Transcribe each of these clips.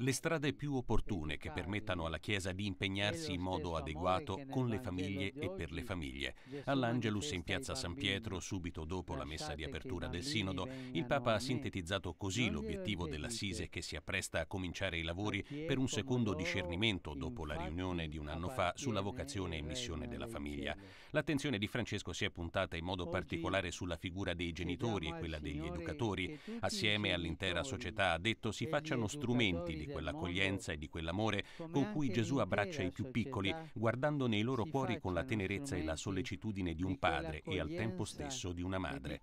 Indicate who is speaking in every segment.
Speaker 1: le strade più opportune che permettano alla Chiesa di impegnarsi in modo adeguato con le famiglie e per le famiglie. All'Angelus in piazza San Pietro, subito dopo la messa di apertura del Sinodo, il Papa ha sintetizzato così l'obiettivo dell'Assise che si appresta a cominciare i lavori per un secondo discernimento dopo la riunione di un anno fa sulla vocazione e missione della famiglia. L'attenzione di Francesco si è puntata in modo particolare sulla figura dei genitori e quella degli educatori. Assieme all'intera società, ha detto, si facciano strumenti di di quell'accoglienza e di quell'amore con cui Gesù abbraccia i più piccoli, guardando nei loro cuori con la tenerezza e la sollecitudine di un padre e al tempo stesso di una madre.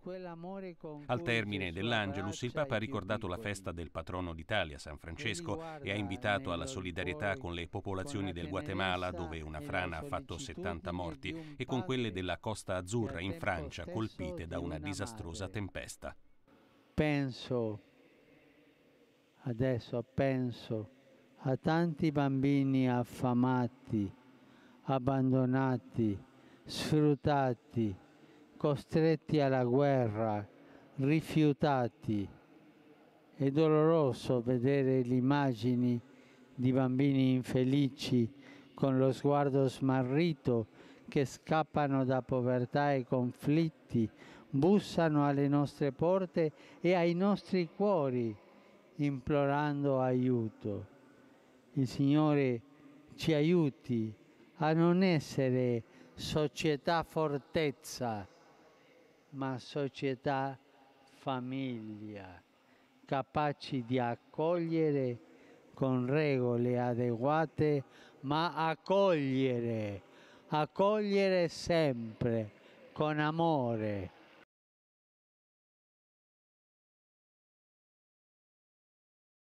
Speaker 1: Al termine dell'Angelus il Papa ha ricordato la festa del patrono d'Italia, San Francesco, e ha invitato alla solidarietà con le popolazioni del Guatemala, dove una frana ha fatto 70 morti, e con quelle della Costa Azzurra in Francia, colpite da una disastrosa tempesta.
Speaker 2: Penso Adesso penso a tanti bambini affamati, abbandonati, sfruttati, costretti alla guerra, rifiutati. È doloroso vedere le immagini di bambini infelici con lo sguardo smarrito che scappano da povertà e conflitti, bussano alle nostre porte e ai nostri cuori implorando aiuto. Il Signore ci aiuti a non essere società fortezza, ma società famiglia, capaci di accogliere con regole adeguate, ma accogliere, accogliere sempre con amore.